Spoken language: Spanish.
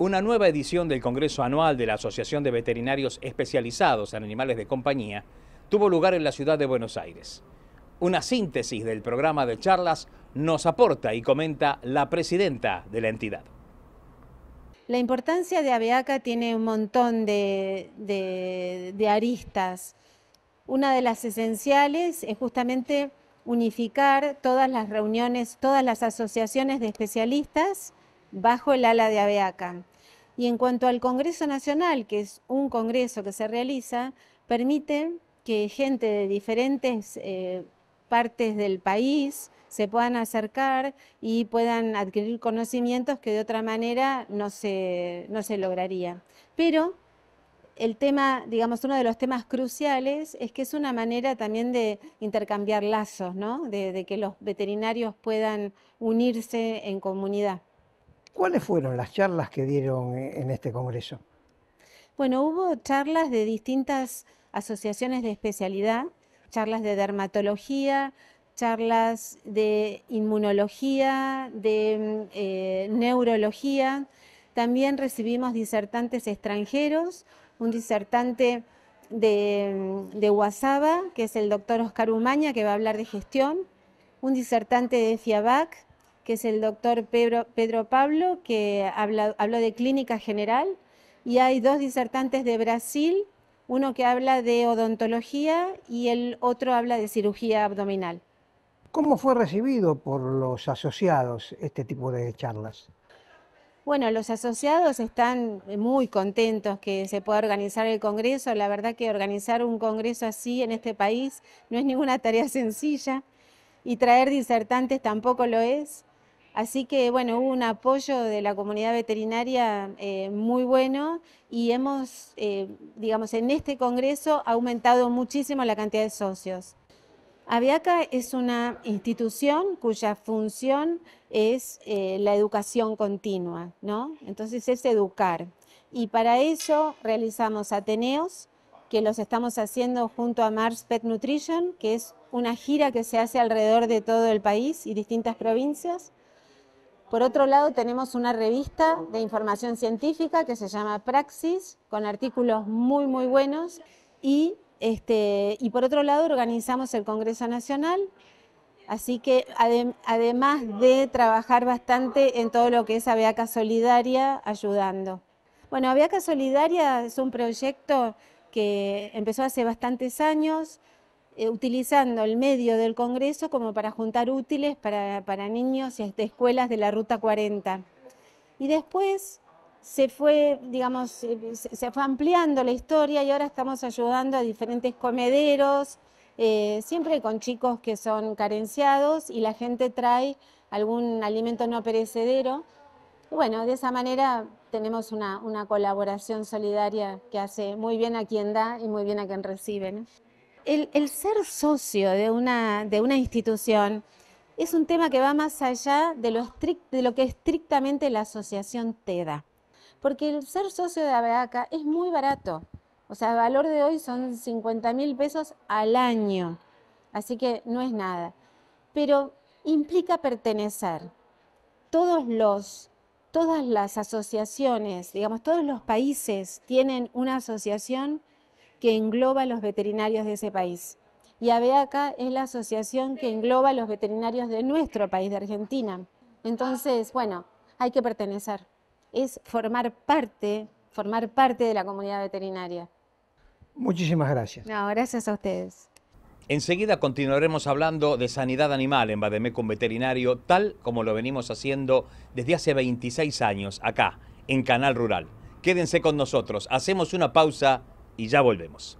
Una nueva edición del Congreso Anual de la Asociación de Veterinarios Especializados en Animales de Compañía tuvo lugar en la ciudad de Buenos Aires. Una síntesis del programa de charlas nos aporta y comenta la presidenta de la entidad. La importancia de AVEACA tiene un montón de, de aristas. Una de las esenciales es justamente unificar todas las reuniones, todas las asociaciones de especialistas bajo el ala de AVEACA. Y en cuanto al Congreso Nacional, que es un congreso que se realiza, permite que gente de diferentes eh, partes del país se puedan acercar y puedan adquirir conocimientos que de otra manera no se, lograría. Pero el tema, digamos, uno de los temas cruciales es que es una manera también de intercambiar lazos, de que los veterinarios puedan unirse en comunidad. ¿Cuáles fueron las charlas que dieron e, en este Congreso? Bueno, hubo charlas de distintas asociaciones de especialidad, charlas de dermatología, charlas de inmunología, de eh, neurología. También recibimos disertantes extranjeros, un disertante de, de que es el doctor Oscar Umaña, que va a hablar de gestión, un disertante de FIABAC, que es el doctor Pedro, Pablo, que habla, habló de clínica general, y hay dos disertantes de Brasil, uno que habla de odontología y el otro habla de cirugía abdominal. ¿Cómo fue recibido por los asociados este tipo de charlas? Bueno, los asociados están muy contentos que se pueda organizar el Congreso. La verdad que organizar un Congreso así en este país no es ninguna tarea sencilla y traer disertantes tampoco lo es. Así que bueno, hubo un apoyo de la comunidad veterinaria eh, muy bueno y hemos, eh, digamos, en este congreso aumentado muchísimo la cantidad de socios. AVIACA es una institución cuya función es eh, la educación continua, ¿no? Entonces es educar. Y para eso realizamos Ateneos, que los estamos haciendo junto a Mars Pet Nutrition, que es una gira que se hace alrededor de todo el país y distintas provincias. Por otro lado, tenemos una revista de información científica que se llama Praxis, con artículos muy, muy buenos. Y, este, y por otro lado, organizamos el Congreso Nacional. Así que además de trabajar bastante en todo lo que es AVEACA Solidaria, ayudando. Bueno, AVEACA Solidaria es un proyecto que empezó hace bastantes años, eh, utilizando el medio del Congreso como para juntar útiles para, para niños y este, escuelas de la Ruta 40. Y después se fue, digamos, eh, se, fue ampliando la historia y ahora estamos ayudando a diferentes comederos, eh, siempre con chicos que son carenciados y la gente trae algún alimento no perecedero. bueno, de esa manera tenemos una, una, colaboración solidaria que hace muy bien a quien da y muy bien a quien recibe el, ser socio de una, institución es un tema que va más allá de lo, de lo que estrictamente la asociación te da. Porque el ser socio de ABACA es muy barato. O sea, el valor de hoy son 50 mil pesos al año. Así que no es nada. Pero implica pertenecer. Todos los, todas las asociaciones, digamos, todos los países tienen una asociación que engloba a los veterinarios de ese país. Y ABEACA es la asociación que engloba a los veterinarios de nuestro país, de Argentina. Entonces, bueno, hay que pertenecer. Es formar parte, formar parte de la comunidad veterinaria. Muchísimas gracias. No, gracias a ustedes. Enseguida continuaremos hablando de sanidad animal en Bademecum Veterinario, tal como lo venimos haciendo desde hace 26 años acá, en Canal Rural. Quédense con nosotros, hacemos una pausa y ya volvemos.